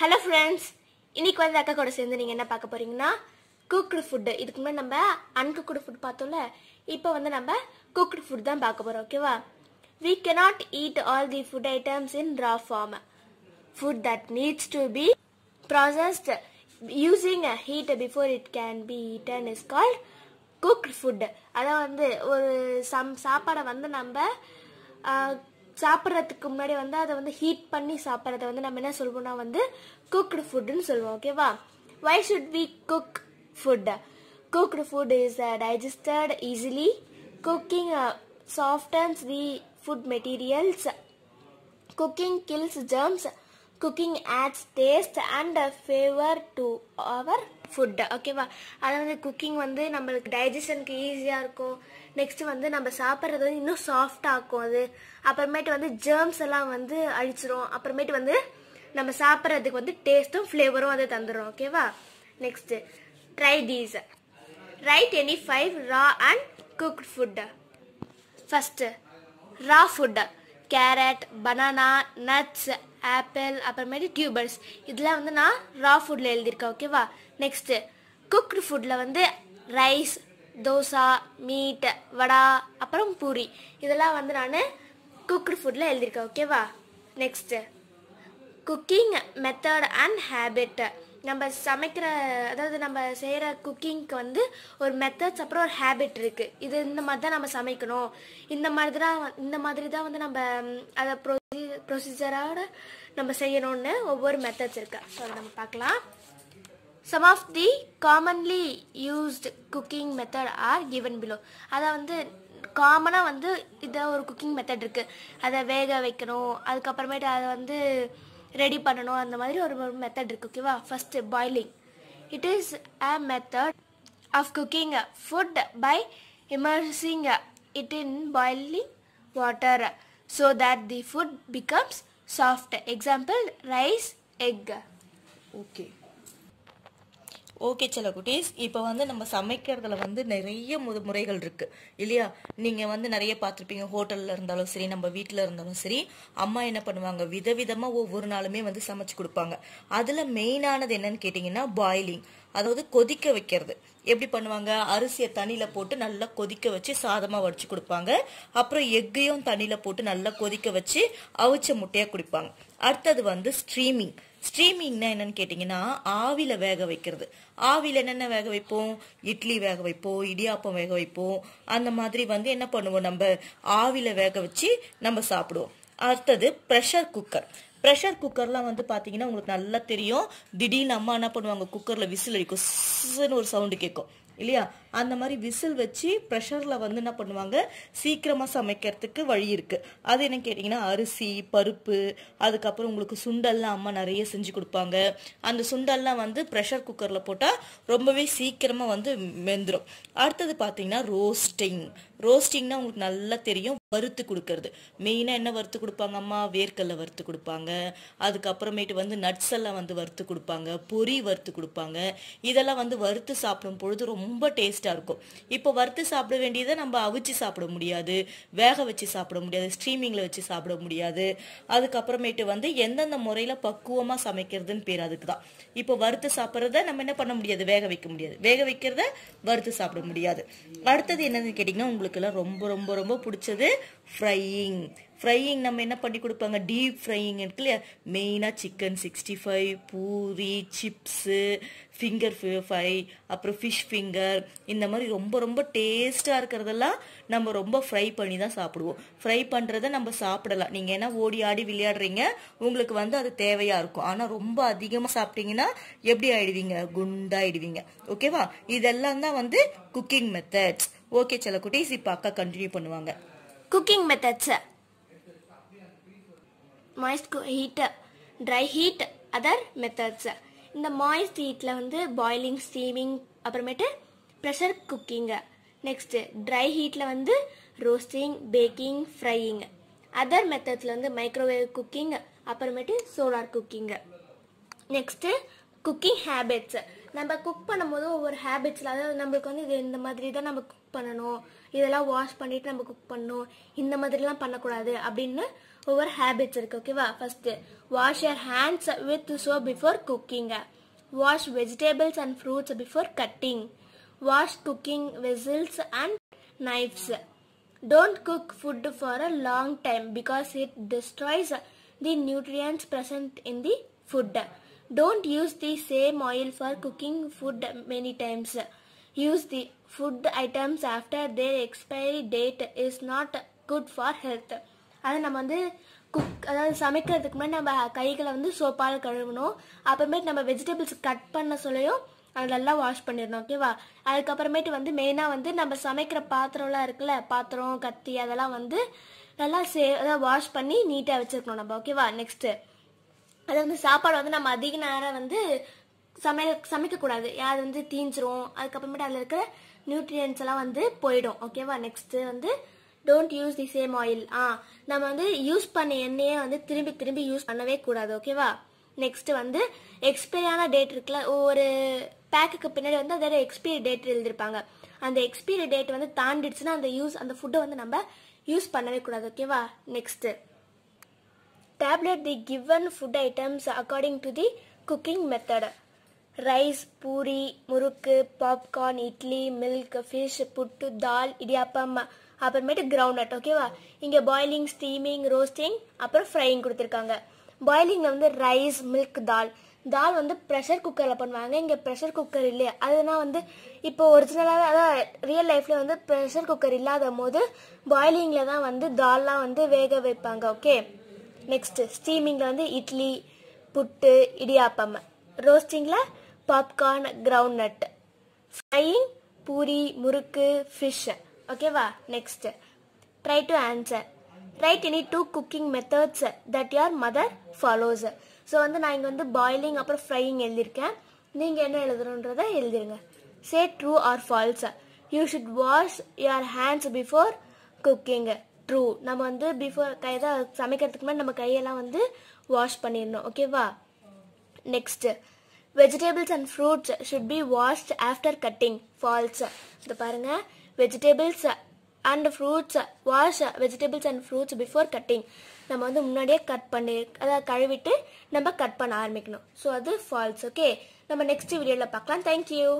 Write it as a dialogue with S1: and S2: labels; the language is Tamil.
S1: ஹலோ ஃப்ரெண்ட்ஸ் இன்னைக்கு வந்து அக்கா கூட சேர்ந்து நீங்கள் என்ன பார்க்க போறீங்கன்னா குக்டு ஃபுட்டு இதுக்கு முன்னாடி நம்ம அன்குக்குடு ஃபுட் பார்த்தோம்ல இப்போ வந்து நம்ம குக்டு ஃபுட் தான் பார்க்க போகிறோம் ஓகேவா we cannot eat all the food items in raw form food that needs to be processed using a heat before it can be eaten is called cooked food அதான் வந்து ஒரு சம் சாப்பாடை வந்து நம்ம சாப்பிட்றதுக்கு முன்னாடி வந்து அதை வந்து ஹீட் பண்ணி சாப்பிட்றத வந்து நம்ம என்ன சொல்வோம்னா வந்து குக்டு ஃபுட்டுன்னு சொல்லுவோம் ஓகேவா why should we cook food cooked food is digested easily cooking softens the food materials cooking kills germs cooking adds taste and flavour to our food ஓகேவா அதை வந்து குக்கிங் வந்து நம்மளுக்கு டைஜஷனுக்கு ஈஸியாக இருக்கும் நெக்ஸ்ட் வந்து நம்ம சாப்பிட்றது வந்து இன்னும் சாஃப்டாக இருக்கும் அது அப்புறமேட்டு வந்து ஜேர்ம்ஸ் எல்லாம் வந்து அழிச்சிரும் அப்புறமேட்டு வந்து நம்ம சாப்பிட்றதுக்கு வந்து டேஸ்ட்டும் ஃப்ளேவரும் அதை தந்துடும் ஓகேவா next try these write any five raw and cooked food first raw food carrot banana nuts apple அப்புறமேட்டு டியூபர்ஸ் இதெல்லாம் வந்து நான் ரா ஃபுட்டில் எழுதியிருக்கேன் ஓகேவா நெக்ஸ்ட்டு குக்டு ஃபுட்டில் வந்து ரைஸ் தோசா மீட் வடா அப்புறம் பூரி இதெல்லாம் வந்து நான் குக்டு ஃபுட்டில் எழுதியிருக்கேன் ஓகேவா next cooking method and habit நம்ம சமைக்கிற அதாவது நம்ம செய்கிற குக்கிங்க்கு வந்து ஒரு மெத்தட்ஸ் அப்புறம் ஒரு ஹேபிட் இருக்குது இது இந்த மாதிரி தான் நம்ம சமைக்கணும் இந்த மாதிரி தான் இந்த மாதிரி தான் வந்து நம்ம அதை ப்ரொசி ப்ரொசீஜரோட நம்ம செய்யணும்னு ஒவ்வொரு மெத்தட்ஸ் இருக்கு ஸோ அதை நம்ம பார்க்கலாம் some of the commonly used cooking method are given below அதை வந்து காமனாக வந்து இதை ஒரு குக்கிங் மெத்தட் இருக்குது அதை வேக வைக்கணும் அதுக்கப்புறமேட்டு அதை வந்து ready panano and the mother or method cookiva first boiling. It is a method of cooking food by immersing it in boiling water so that the food becomes soft. Example rice egg. Okay. Okay சில குட்டீஸ் இப்போ வந்து
S2: நம்ம சமைக்கிறதுல வந்து நிறைய முது முறைகள் இருக்குது இல்லையா நீங்கள் வந்து நிறைய பார்த்துருப்பீங்க ஹோட்டலில் இருந்தாலும் சரி நம்ம வீட்டில் இருந்தாலும் சரி அம்மா என்ன பண்ணுவாங்க விதவிதமாக ஒவ்வொரு நாளுமே வந்து சமைச்சு கொடுப்பாங்க அதில் மெயினானது என்னன்னு கேட்டிங்கன்னா பாயிலிங் அதாவது கொதிக்க வைக்கிறது எப்படி பண்ணுவாங்க அரிசியை தண்ணியில் போட்டு நல்லா கொதிக்க வச்சு சாதமாக வடிச்சு கொடுப்பாங்க அப்புறம் எக்கையும் தண்ணியில் போட்டு நல்லா கொதிக்க வச்சு அவிச்ச முட்டையாக குடிப்பாங்க அடுத்தது வந்து ஸ்ட்ரீமிங் ஸ்ட்ரீமிங்னா என்னன்னு கேட்டிங்கன்னா ஆவியில் வேக வைக்கிறது ஆவியில் என்னென்ன வேக வைப்போம் இட்லி வேக வைப்போம் இடியாப்பம் வேக வைப்போம் அந்த மாதிரி வந்து என்ன பண்ணுவோம் நம்ம ஆவியில் வேக வச்சு நம்ம சாப்பிடுவோம் அடுத்தது ப்ரெஷர் குக்கர் ப்ரெஷர் குக்கர்லாம் வந்து பார்த்தீங்கன்னா உங்களுக்கு நல்லா தெரியும் திடீர்னு அம்மா என்ன பண்ணுவாங்க குக்கரில் விசில் அடிக்கும் ஒரு சவுண்டு கேட்கும் இல்லையா அந்த மாதிரி விசில் வச்சு ப்ரெஷரில் வந்து என்ன பண்ணுவாங்க சீக்கிரமாக சமைக்கிறதுக்கு வழி இருக்குது அது என்னன்னு கேட்டிங்கன்னா அரிசி பருப்பு அதுக்கப்புறம் உங்களுக்கு சுண்டல்லாம் அம்மா நிறைய செஞ்சு கொடுப்பாங்க அந்த சுண்டல்லாம் வந்து ப்ரெஷர் குக்கரில் போட்டால் ரொம்பவே சீக்கிரமாக வந்து வெந்துடும் அடுத்தது பார்த்தீங்கன்னா ரோஸ்டிங் ரோஸ்டிங்னா உங்களுக்கு நல்லா தெரியும் வறுத்து கொடுக்கறது மெயினாக என்ன வறுத்து கொடுப்பாங்க அம்மா வேர்க்கல்ல வறுத்து கொடுப்பாங்க அதுக்கப்புறமேட்டு வந்து நட்ஸ் எல்லாம் வந்து வறுத்து கொடுப்பாங்க பொறி வறுத்து கொடுப்பாங்க இதெல்லாம் வந்து வறுத்து சாப்பிடும் பொழுது ரொம்ப ரொம்ப டேஸ்ட்டாக இருக்கும் இப்போ வறுத்து சாப்பிட வேண்டியதை நம்ம அவிச்சு சாப்பிட முடியாது வேக வச்சு சாப்பிட முடியாது ஸ்ட்ரீமிங்கில் வச்சு சாப்பிட முடியாது அதுக்கப்புறமேட்டு வந்து எந்தெந்த முறையில் பக்குவமாக சமைக்கிறதுன்னு பேர் அதுக்கு தான் இப்போ வறுத்து சாப்பிட்றத நம்ம என்ன பண்ண முடியாது வேக வைக்க முடியாது வேக வைக்கிறத வறுத்து சாப்பிட முடியாது அடுத்தது என்னதுன்னு கேட்டிங்கன்னா உங்களுக்கு எல்லாம் ரொம்ப ரொம்ப ரொம்ப பிடிச்சது ஃப்ரையிங் ஃப்ரையிங் நம்ம என்ன பண்ணி கொடுப்பாங்க டீப் ஃப்ரையிங் இருக்கு இல்லையா மெயினாக chicken sixty five puri chips finger fry அப்புறம் ஃபிஷ் ஃபிங்கர் இந்த மாதிரி ரொம்ப ரொம்ப டேஸ்ட்டாக இருக்கிறதெல்லாம் நம்ம ரொம்ப ஃப்ரை பண்ணி தான் சாப்பிடுவோம் ஃப்ரை பண்ணுறத நம்ம சாப்பிடலாம் நீங்கள் என்ன ஓடி ஆடி விளையாடுறீங்க உங்களுக்கு வந்து அது தேவையாக இருக்கும் ஆனால் ரொம்ப அதிகமாக சாப்பிட்டீங்கன்னா எப்படி ஆயிடுவீங்க குண்டாயிடுவீங்க ஓகேவா இதெல்லாம் தான் வந்து குக்கிங் மெத்தட்ஸ் ஓகே சில குட்டீஸ் இப்போ அக்கா கண்டினியூ பண்ணுவாங்க cooking
S1: methods moist heat, dry heat other methods. இந்த மாய்ஸ்ட் ஹீட்டில் வந்து பாயிலிங் steaming, அப்புறமேட்டு ப்ரெஷர் குக்கிங்கு நெக்ஸ்ட்டு ட்ரை ஹீட்டில் வந்து ரோஸ்டிங் பேக்கிங் ஃப்ரையிங் அதர் methodsல வந்து மைக்ரோவேவ் குக்கிங் அப்புறமேட்டு solar cooking next cooking habits. நம்ம குக் பண்ணும்போது ஒவ்வொரு habitsல அதாவது நம்மளுக்கு வந்து இது இந்த மாதிரி தான் நம்ம குக் பண்ணணும் இதெல்லாம் வாஷ் பண்ணிவிட்டு நம்ம குக் பண்ணணும் இந்த மாதிரிலாம் பண்ணக்கூடாது அப்படின்னு our habits இருக்குது ஓகேவா fast. Wash your hands with soap before cooking. Wash vegetables and fruits before cutting. Wash cooking vessels and knives. Knives Don't cook food for a long time because it destroys the nutrients present in the food. Don't use the same oil for cooking food many times. Use the food items after their expiry date is not good for health. அதை நம்ம வந்து குக் அதாவது சமைக்கிறதுக்கு முன்னாடி நம்ம கைகளை வந்து சோப்பால் கழுவணும் அப்புறமேட்டு நம்ம வெஜிடபிள்ஸ் கட் பண்ண சொல்லையும் அதெல்லாம் வாஷ் பண்ணிடணும் ஓகேவா அதுக்கப்புறமேட்டு வந்து மெயினாக வந்து நம்ம சமைக்கிற பாத்திரம்லாம் இருக்குல்ல பாத்திரம் கத்தி அதெல்லாம் வந்து நல்லா சே அதாவது வாஷ் பண்ணி நீட்டாக வச்சுருக்கணும் நம்ம ஓகேவா நெக்ஸ்ட்டு அது வந்து சாப்பாடு வந்து நம்ம அதிக நேரம் வந்து சமைய சமைக்கக்கூடாது அது வந்து தீஞ்சிரும் அதுக்கப்புறமேட்டு அதில் இருக்கிற நியூட்ரியன்ஸ் எல்லாம் வந்து போயிடும் ஓகேவா நெக்ஸ்ட்டு வந்து don't use the same oil ஆ நம்ம வந்து யூஸ் பண்ண எண்ணெயை வந்து திரும்பி திரும்பி யூஸ் பண்ணவே கூடாது ஓகேவா நெக்ஸ்ட் வந்து எக்ஸ்பைரியான டேட் இருக்குல்ல ஒரு பேக்குக்கு பின்னாடி வந்து அதோட எக்ஸ்பைரி டேட் எழுதிருப்பாங்க அந்த எக்ஸ்பைரி டேட் வந்து தாண்டிடுச்சுன்னா அந்த யூஸ் அந்த ஃபுட்டை வந்து நம்ம யூஸ் பண்ணவே கூடாது ஓகேவா next tabulate the given food items according to the cooking method rice puri murukku popcorn idli milk fish puttu dal idiyappam அப்புறமேட்டு கிரவுண்ட் நட் ஓகேவா இங்கே பாயிலிங் ஸ்டீமிங் ரோஸ்டிங் அப்புறம் ஃப்ரையிங் கொடுத்துருக்காங்க பாயிலிங்கில் வந்து ரைஸ் மில்க் தால் தால் வந்து ப்ரெஷர் குக்கரில் பண்ணுவாங்க இங்கே ப்ரெஷர் குக்கர் இல்லையா அதுனா வந்து இப்போ ஒரிஜினலாகவே அதாவது ரியல் லைஃப்பில் வந்து ப்ரெஷர் குக்கர் இல்லாத போது பாயிலிங்கில் தான் வந்து தால்லாம் வந்து வேக வைப்பாங்க ஓகே நெக்ஸ்ட்டு ஸ்டீமிங்கில் வந்து இட்லி புட்டு இடியாப்பம் ரோஸ்டிங்கில் popcorn ground nut frying puri murukku fish ஓகேவா next try to answer write any two cooking methods that your mother follows so வந்து நான் இங்கே வந்து பாயிலிங் அப்புறம் ஃப்ரையிங் எழுதியிருக்கேன் நீங்கள் என்ன எழுதுறோன்றதை எழுதிருங்க say true or false you should wash your hands before cooking true நம்ம வந்து பிஃபோர் கை தான் சமைக்கிறதுக்கு முன்னாடி நம்ம கையெல்லாம் வந்து வாஷ் பண்ணிடணும் ஓகேவா next vegetables and fruits should be washed after cutting false இது பாருங்க vegetables and fruits wash vegetables and fruits before cutting நம்ம வந்து முன்னாடியே கட் பண்ணி அதை கழுவிட்டு நம்ம கட் பண்ண ஆரம்பிக்கணும் ஸோ அது ஃபால்ஸ் ஓகே நம்ம நெக்ஸ்ட் வீடியோவில் பார்க்கலாம் தேங்க்யூ